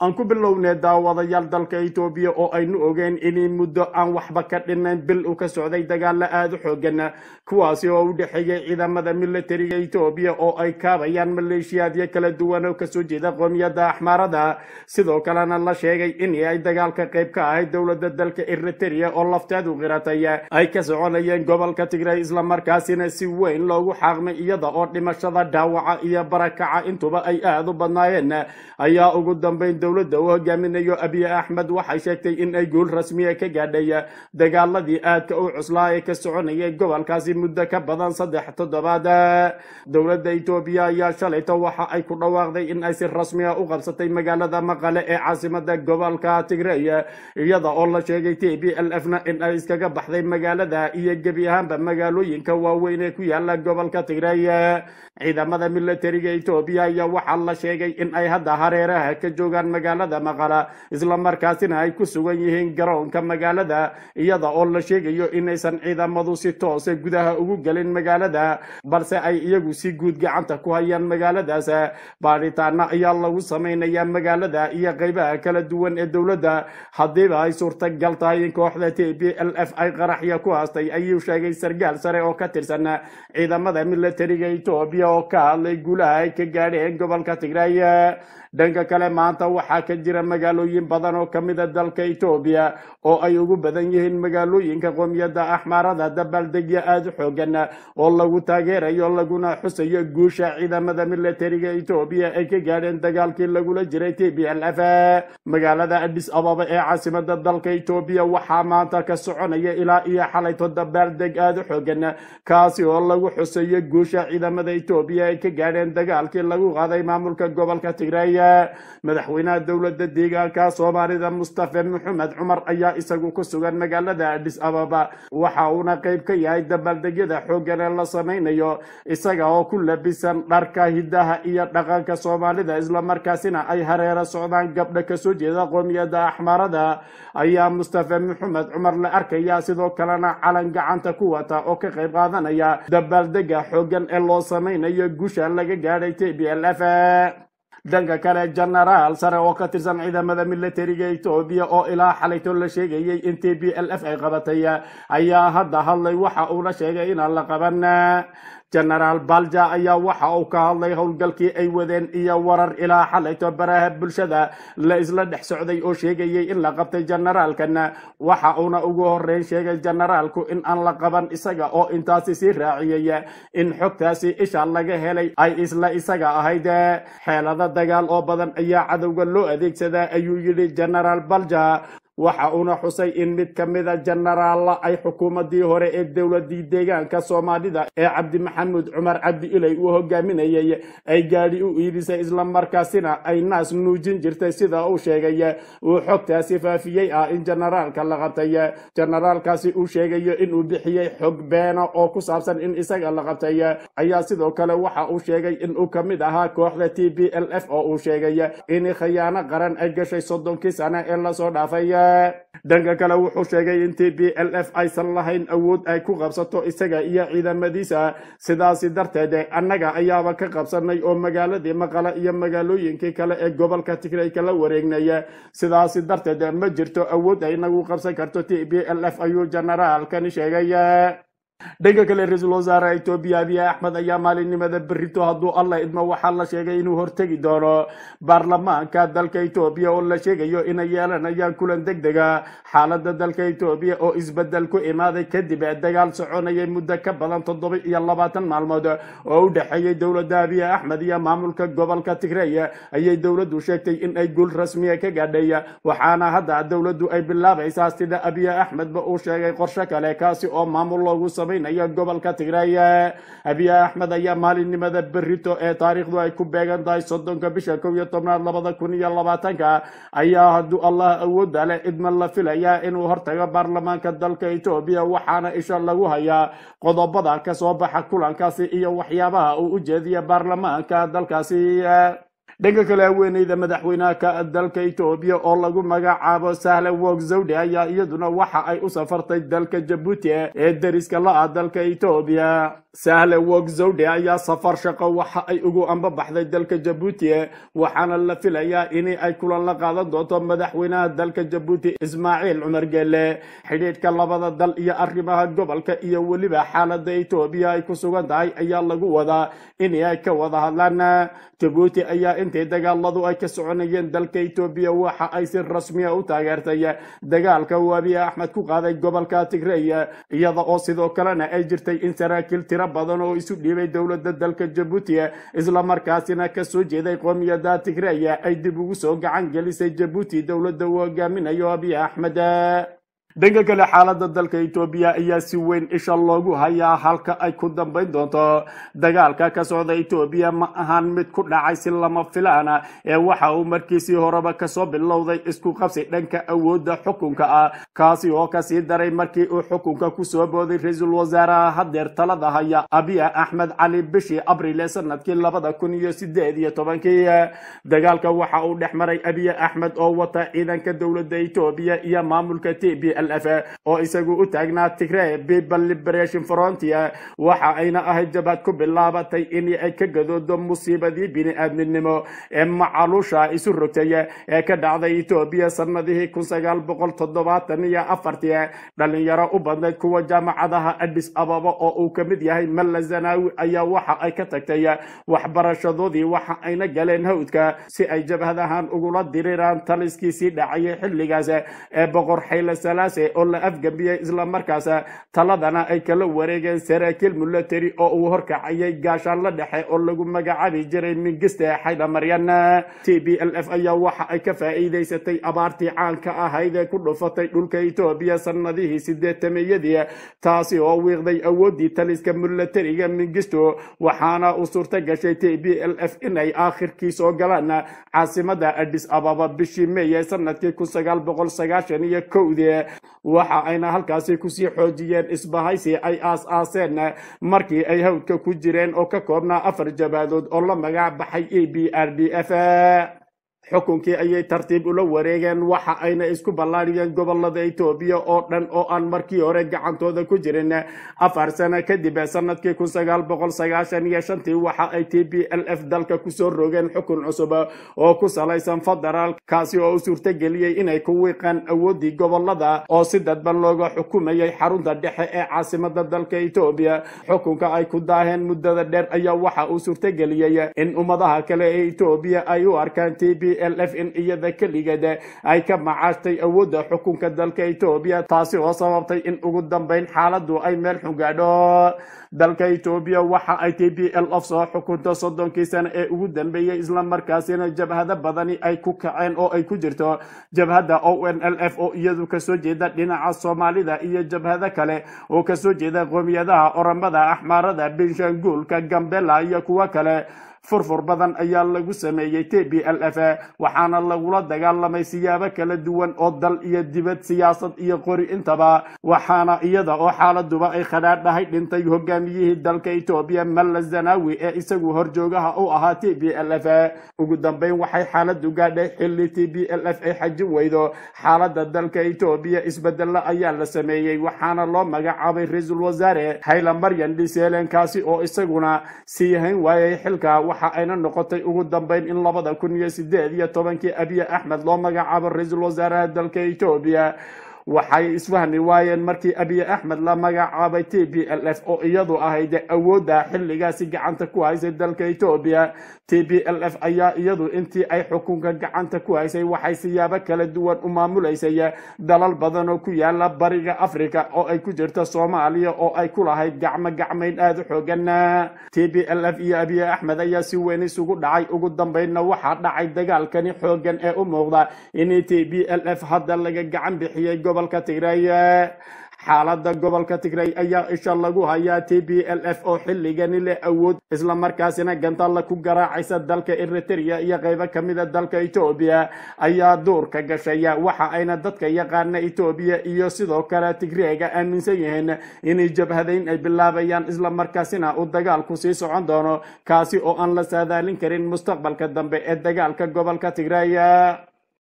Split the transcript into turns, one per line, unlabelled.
aan ku bilownay daawadayaal dalka etoobiya oo aynu ogeen inay muddo aan waxba ka dhinayn bil u ka socday dagaalo aada u xoogan kuwaasi oo u dhexeeyay ciidamada militariga etoobiya oo ay kaabayaan maleeshiyaadyo kala duwan oo kasoo jeeda qoomiyadda axmaarada sidoo kalena la sheegay in ay dagaalka qayb ka ahayd dowladda dalka eriteria oo lafteedu qiratay ay ka soconayeen gobolka tigray islamarkaasina si weyn loogu xaaqmay iyada oo dhimashada dhaawaca iyo barakaca intuba ay aada u badnaayeen ayaa ugu dambeyn dowladda u hogaaminayo abiy axmed waxay sheegtay in ay guul rasmiya ah ka gaadhay dagaaladii aadka u cuslaa ee ka soconayay gobolkaasi muddo ka badan saddex toddobaad dowladda etoobiya ayaa shalayta waxa ay ku dhawaaqday in ay si rasmiya ah u qabsatay magaalada maqale ee caasimada gobolka tigrey iyada oo la sheegay t b l f na in ay iskaga baxday magaalada iyo gebi ahaanba magaalooyinka waaweyn ee ku yaala gobolka tigrey ciidamada militariga etoobiya ayaa waxaa la sheegay in ay hadda hareeraha ka joogaan magaalada maqala isla markaasina ay ku sugan yihiin garoonka magaalada iyada oo la sheegayo inaysan ciidamadu si toose ah gudaha ugu gelin magaalada balse ay iyagu si guud gacanta ku hayaan magaaladaas baadhitaana ayaa lagu samaynayaa magaalada iyo qaybaha kala duwan ee dowladda haddiiba ay suurtagal tahay in kooxda t b l f ay qaraxya ku haastay ayuu sheegay sargaal sare oo ka tirsan ciidamada milatariga etoobiya oo ka hadlay guulaha ay ka gaadheen gobolka tigraay dhanka kale maanta waxaa ka jira magaalooyin badan oo ka mida ah dalka etoobiya oo ay ugu badan yihiin magaalooyinka qoomiyadda axmaarada dabaaldegya u xoogan oo lagu taageerayo laguna xusayo guusha ciidamada milatariga etoobiya ay ka gaadheen dagaalkii lagula jiray t b l f magaalada adis ababa ee caasimada dalka etoobiya waxaa maanta ka soconaya ilaa iyo xalayto dabaaldeg u xoogan kaasi oo lagu xusayo guusha ciidamada etoobiya ay ka gaadheen dagaalkii lagu qaaday maamulka gobolka tigray madaxweynaha dowladda deegaanka soomaalida mustafe maxamed cumar ayaa isagu ku sugan magaalada adhis ababa waxa uuna qayb ka yahay dabaaldegyada xooggan ee la samaynayo isaga oo ku labisan dharka hiddaha iyo dhaqanka soomaalida islamarkaasina ay hareero socdaan gabdha kasoo jeeda qoomiyadda axmaarada ayaa mustafe maxamed cumar la arkaya sidoo kalena calan gacanta ku wata oo ka qayb qaadanaya dabaaldega xooggan ee loo samaynayo guusha laga gaadhay t b l f dhanka kale jenaraal sare oo ka tirsan ciidamada milatariga etoobiya oo ilaa xalayto la sheegayay in t b l f ay qabatay ayaa hadda hadlay waxa uuna sheegay inaan la qaban jenaraal balja ayaa waxa uu ka hadlay howlgalkii ay wadeen iyo warar ilaa xalayto baraha bulshada la isla dhex socday oo sheegayay in la qabtay jenaraalkana waxa uuna ugu horeyn sheegay jenaraalku in aan la qaban isaga oo intaasi sii raaciyaya in xogtaasi isha laga helay ay isla isaga ahayd xeelada dagaal oo badan ayaa cadowga loo adeegsadaa ayuu yidhi jenaraal balja waxa uuna xusay in mid ka mida jenaraalla ay xukuumaddii hore ee dowladii deegaanka soomaalida ee cabdimaxamuud cumar cabdi ilay uu hogaaminayay ay gaadi u iidisay islamarkaasina ay naas nuujin jirtay sida uu sheegay uu xogtaasi faafiyey ah in jenaraalka la qabtay jenaraalkaasi uu sheegayo inuu bixiyey xog beena oo ku saabsan in isaga la qabtay ayaa sidoo kale waxa uu sheegay inuu ka mid ahaa kooxda t b l f oo uu sheegay in khiyaano qaran ay gashay soddonkii sano ee lasoo dhaafay dhanka kale wuxuu sheegay in t b l f aysan lahayn awood ay ku qabsato isaga iyo ciidamadiisa sidaasi darteed annaga ayaaba ka qabsanay oo magaaladii maqale iyo magaalooyinkii kale ee gobolka tigray kala wareegnaya sidaasi darteed ma jirto awood ay inagu qabsan karto t b l f ayuu generaalkani sheegay dhanka kale ra-iisul wasaare etoobiya abiy axmed ayaa maalinimada berito hadduu alla idmo waxaa la sheegay inuu hortegi doono baarlamaanka dalka etoobiya oo la sheegayo inay yeelanayaan kulan deg dega xaalada dalka etoobiya oo isbedel ku imaaday kadib dagaal soconayay muddo ka badan toddoba iyo labaatan maalmood oo u dhexeeyay dowladda abiy axmed iyo maamulka gobolka tigrey ayay dowladdu sheegtay inay guul rasmiya ka gaadhay waxaana hadda dowladdu ay bilaabaysaa sida abiy axmedba uu sheegay qorsho kale kaasi oo maamul loogu samaynaya gobolka tigray abiya axmed ayaa maalinimada berito ee taariikhdu ay ku beegan tahay soddonka bisha kow iyo tobnaad labada kun iyo labaatanka ayaa hadduu allah awooda leh idman la filayaa inuu hortago baarlamaanka dalka etoobiya waxaana isha lagu hayaa qodobada kasoo baxa kulankaasi iyo waxyaabaha uu u jeediya baarlamaanka dalkaasi dhanka kale haweeneyda madaxweynaha dalka etoobiya oo lagu magacaabo sahle wogzowde ayaa iyaduna waxa ay u safartay dalka jabuuti ee deriska la-a dalka etoobiya sahle wogzowde ayaa safar shaqo waxa ay ugu ambabaxday dalka jabuuti waxaana la filayaa in ay kulan la qaadan doonto madaxweynaha dalka jabuuti ismaaciil cumar gelle xidhiidhka labada dal iyo arrimaha gobolka iyo weliba xaaladda etoobiya ay ku sugan tahay ayaa lagu wadaa inay ay ka wada hadlaan jabuuti ayaa intay dagaaladu ay ka soconayeen dalka etoobiya waxa ay si rasmiya ah u taageertay dagaalka uu abiy axmed ku qaaday gobolka tigrey iyada oo sidoo kalena ay jirtay in saraakiil tiro badan oo isu dhiibay dowladda dalka jabuuti islamarkaasina ka soo jeeday qoomiyada tigrey ay dib ugu soo gacan gelisay jabuuti dowladda uu hogaaminayo abiy axmed dhanka kale xaalada dalka etoobiya ayaa si weyn isha loogu hayaa halka ay ku dambayn doonto dagaalka ka socda etoobiya ma ahan mid ku dhacay si lama filaana ee waxa uu markiisii horeba kasoo bilowday isku qabsi dhanka awoodda xukunka ah kaasi oo kasii daray markii uu xukunka kusoo booday ra-iisul wasaaraha hadeer talada haya abiya axmed cali bishii abril ee sanadkii labada kun iyo sideed iyo tobankii dagaalka waxa uu dhex maray abiya axmed oo wata ciidanka dowladda etoobiya iyo maamulka t b f oo isagu u taagnaa tigre people liberation frontier waxa ayna ahayd jabhad ku bilaabatay in ay ka gadoodo musiibadii bini-aadminimo ee macaluusha isu rogtay ee ka dhacday etoobiya sannadihii kun sagaal boqol toddobaatan iyo afartii dhallinyaro u badnayd kuwa jaamacadaha adis ababa oo uu ka mid yahay malla zanaawi ayaa waxa ay ka tagtay waxbarashadoodii waxa ayna galeen hawdka si ay jabhadahan ugula diriraan taliskiisii sii dhacayay xilligaas ee boqor xayla markaase oo la afgambiyey isla markaasa taladana ay kala wareegeen saraakiil milateri oo uu horkacayay gaashaanla dhexe oo lagu magacaabi jiray mingiste xayda maryana t b l f ayaa waxa ay ka faa'iidaysatay abaartii caanka ahayd ah ee ku dhufatay dhulka etoobiya sannadihii sideetameeyadii taasi oo wiiqday awooddii taliska milatariga mingisto waxaana uu suurto gashay t b l f inay aakhirkii soo galaan caasimada adis ababa bishii meeye sannadkii kun sagaal boqol sagaashan iyo kowdii waxa ayna halkaasi kusii xoojiyeen isbahaysi ay aas-aaseen markii ay hawdka ku jireen oo ka koobnaa afar jabaadood oo la magac baxay e b r d f xukunkii ayay tartiib ula wareegeen waxa ayna isku ballaariyeen gobolada itoobiya oo dhan oo aan markii hore gacantooda ku jirin afar sano kadib sanadkii kunsagaalboqolsagaashaniyoshantii waxa ay t b l f dalka kusoo rogeen xukun cusub oo ku salaysan federaalkaasi oo u suurtageliyey inay ku wiiqaan awooddii gobolada oo si dadban looga xukumayay xarunta dhexe ee caasimada dalka etoobiya xukunka ay ku daaheen muddada dheer ayaa waxa uu suurtageliyey in ummadaha kale ee itoobiya ay u arkaan t b l f n iyada keligada ay ka macaashtay awoodda xukunka dalka etoobiya taasi oo sababtay in ugu dambayn xaaladu ay meel xun gaadho dalka etoobiya waxa ay t b l f soo xukunto soddonkii sano ee ugu dambeeyey markaasina jabhado badani ay ku kaceen oo ay ku jirto jabhadda o n l f oo iyadu kasoo jeeda dhinaca soomaalida iyo jabhado kale oo kasoo jeeda qoomiyadaha oramada axmaarada binshanguulka gambela iyo kuwo kale furfur badan ayaa lagu sameeyey t b l f waxaana lagula dagaalamay siyaabo kala duwan oo dal iyo dibad siyaasad iyo qori intaba waxaana iyada oo xaaladuba ay khadhaadh dhintay hogaamiyihii dalka etoobiya malla zanawi ee isagu horjoogaha u ahaa t b l f ugu dambayn waxay xaaladu gaadhay xilli t b l f ay xajin weydo xaalada dalka etoobiya isbedelo ayaa la sameeyey waxaana loo magacaabay ra-iisul wasaare hayla maryan dhiseelen kaasi oo isaguna sii hayn waayay xilka waxa ayna noqotay ugu dambeyn in labada kun iyo sideed iyo tobankii abiya axmed loo magacaabo ra-iisul wasaaraha dalka etoobiya waxay isfahmi waayeen markii abiy axmed la magacaabay t b l f oo iyadu ahayd awoodda xilligaasi gacanta ku haysay dalka etoobiya t b l f ayaa iyadu intii ay xukunka gacanta ku haysay waxay siyaabo kala duwan u maamulaysay dalal badan oo ku yaala bariga afrika oo ay ku jirta soomaaliya oo ay ku lahayd gacmo gacmayn aad u xoogan t b l f iyo abiy axmed ayaa si weyn isugu dhacay ugu dambaynna waxaa dhacay dagaalkani xoogan ee u muuqda in t b l f hadda laga gacan bixiyay gobolka tigray eh, xaaladda gobolka tigray ayaa isha lagu hayaa t b l f oo xilligani leh awood islamarkaasina gantaalla ku garaacaysa dalka eritrea iyo qaybo ka mida dalka etoobiya ayaa duurka gashaya waxa ayna dadka yaqaana etoobiya iyo sidoo kale tigreega aaminsan yihiin inay jabhadayn ay bilaabayaan isla markaasina uu dagaalku sii socon doono kaasi oo aan la saadaalin karin mustaqbalka dambe ee dagaalka gobolka tigray eh.